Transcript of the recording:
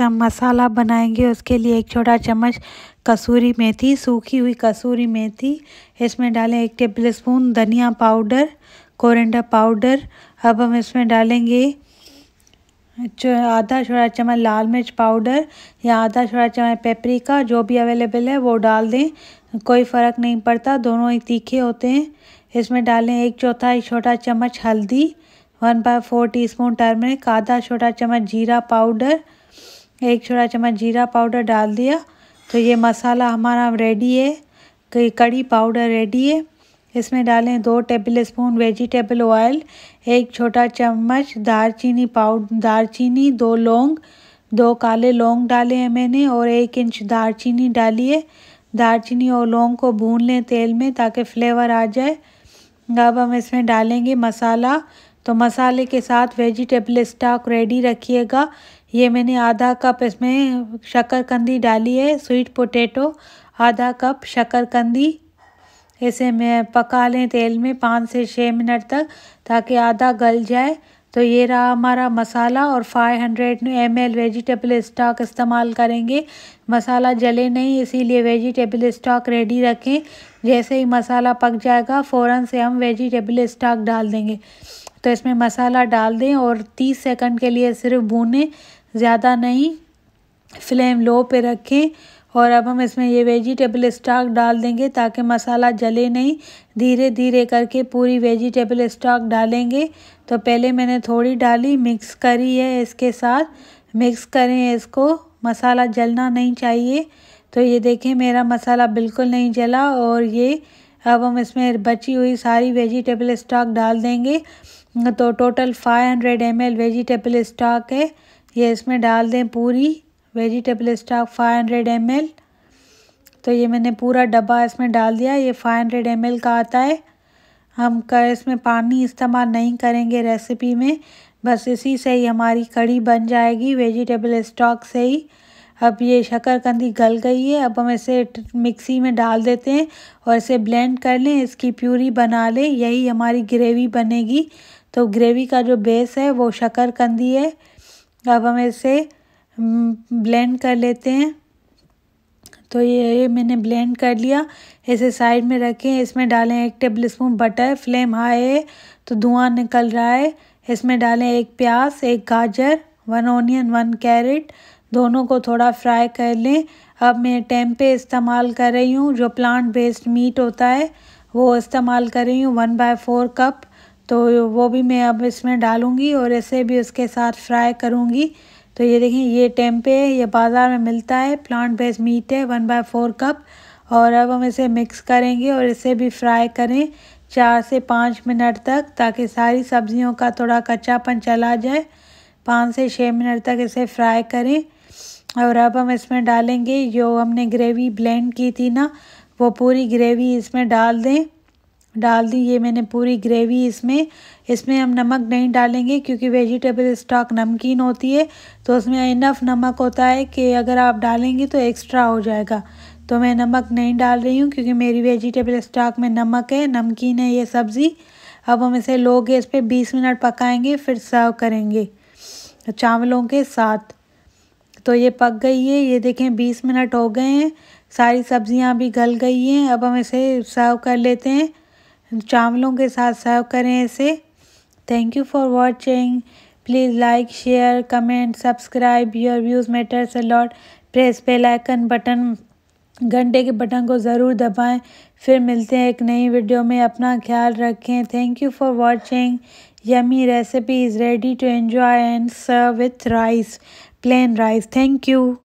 हम मसाला बनाएंगे उसके लिए एक छोटा चम्मच कसूरी मेथी सूखी हुई कसूरी मेथी इसमें डालें एक टेबल स्पून धनिया पाउडर कोरिंडा पाउडर अब हम इसमें डालेंगे आधा छोटा चम्मच लाल मिर्च पाउडर या आधा छोटा चम्मच पेपरिका जो भी अवेलेबल है वो डाल दें कोई फ़र्क नहीं पड़ता दोनों ही तीखे होते हैं इसमें डालें एक चौथाई छोटा चम्मच हल्दी one by four teaspoon turmeric आधा छोटा चम्मच जीरा पाउडर एक छोटा चम्मच जीरा पाउडर डाल दिया तो ये मसाला हमारा रेडी है तो कड़ी पाउडर रेडी है इसमें डालें दो टेबल स्पून वेजिटेबल ऑयल एक छोटा चम्मच दारचीनी पाउडर दारचीनी दो लौंग दो काले लौंग डाले हैं मैंने और एक इंच दारचीनी डाली है दारचीनी और लौंग को भून लें तेल में ताकि फ्लेवर आ जाए अब हम इसमें डालेंगे मसाला तो मसाले के साथ वेजिटेबल स्टॉक रेडी रखिएगा ये मैंने आधा कप इसमें शक्करकंदी डाली है स्वीट पोटैटो आधा कप शक्करकंदी इसे मैं पका लें तेल में पाँच से छः मिनट तक ताकि आधा गल जाए तो ये रहा हमारा मसाला और 500 hundred M L vegetable stock इस्तेमाल करेंगे मसाला जले नहीं इसीलिए वेजिटेबल स्टॉक रेडी रखें जैसे ही मसाला पक जाएगा फ़ौरन से हम वेजिटेबल स्टॉक डाल देंगे तो इसमें मसाला डाल दें और 30 सेकंड के लिए सिर्फ भूनें ज़्यादा नहीं फ्लेम लो पे रखें और अब हम इसमें ये वेजिटेबल स्टॉक डाल देंगे ताकि मसाला जले नहीं धीरे धीरे करके पूरी वेजिटेबल स्टॉक डालेंगे तो पहले मैंने थोड़ी डाली मिक्स करी है इसके साथ मिक्स करें इसको मसाला जलना नहीं चाहिए तो ये देखें मेरा मसाला बिल्कुल नहीं जला और ये अब हम इसमें बची हुई सारी वेजिटेबल स्टॉक डाल देंगे तो total five hundred M vegetable stock है ये इसमें डाल दें पूरी वेजिटेबल स्टॉक 500 हंड्रेड तो ये मैंने पूरा डब्बा इसमें डाल दिया ये 500 हंड्रेड का आता है हम कर इसमें पानी इस्तेमाल नहीं करेंगे रेसिपी में बस इसी से ही हमारी कड़ी बन जाएगी वेजिटेबल स्टॉक से ही अब ये शक्करकंदी गल गई है अब हम इसे मिक्सी में डाल देते हैं और इसे ब्लेंड कर लें इसकी प्यूरी बना लें यही हमारी ग्रेवी बनेगी तो ग्रेवी का जो बेस है वो शक्करकंदी है अब हम इसे ब्लेंड कर लेते हैं तो ये मैंने ब्लेंड कर लिया इसे साइड में रखें इसमें डालें एक tablespoon butter flame high है तो धुआं निकल रहा है इसमें डालें एक प्याज एक गाजर वन ऑनियन वन कैरेट दोनों को थोड़ा फ्राई कर लें अब मैं टेम्पे इस्तेमाल कर रही हूँ जो प्लांट बेस्ड मीट होता है वो इस्तेमाल कर रही हूँ वन बाय फोर कप तो वो भी मैं अब इसमें डालूँगी और ऐसे भी उसके साथ फ्राई करूँगी तो ये देखें ये टेम्पे है ये बाज़ार में मिलता है प्लांट बेस्ड मीट है वन बाय फोर कप और अब हम इसे मिक्स करेंगे और इसे भी फ्राई करें चार से पाँच मिनट तक ताकि सारी सब्जियों का थोड़ा कच्चापन चला जाए पाँच से छः मिनट तक इसे फ्राई करें और अब हम इसमें डालेंगे जो हमने ग्रेवी ब्लेंड की थी ना वो पूरी ग्रेवी इसमें डाल दें डाल दी ये मैंने पूरी ग्रेवी इसमें इसमें हम नमक नहीं डालेंगे क्योंकि वेजिटेबल स्टॉक नमकीन होती है तो उसमें इनफ नमक होता है कि अगर आप डालेंगे तो एक्स्ट्रा हो जाएगा तो मैं नमक नहीं डाल रही हूँ क्योंकि मेरी वेजिटेबल स्टॉक में नमक है नमकीन है ये सब्ज़ी अब हम इसे लो गैस पर बीस मिनट पकाएँगे फिर सर्व करेंगे चावलों के साथ तो ये पक गई है ये देखें बीस मिनट हो गए हैं सारी सब्ज़ियाँ भी गल गई हैं अब हम इसे सर्व कर लेते हैं चावलों के साथ सर्व करें इसे thank you for watching please like share comment subscribe your views matters a lot press bell icon button घंटे के बटन को ज़रूर दबाएं फिर मिलते हैं एक नई वीडियो में अपना ख्याल रखें thank you for watching yummy recipe is ready to enjoy and serve with rice plain rice thank you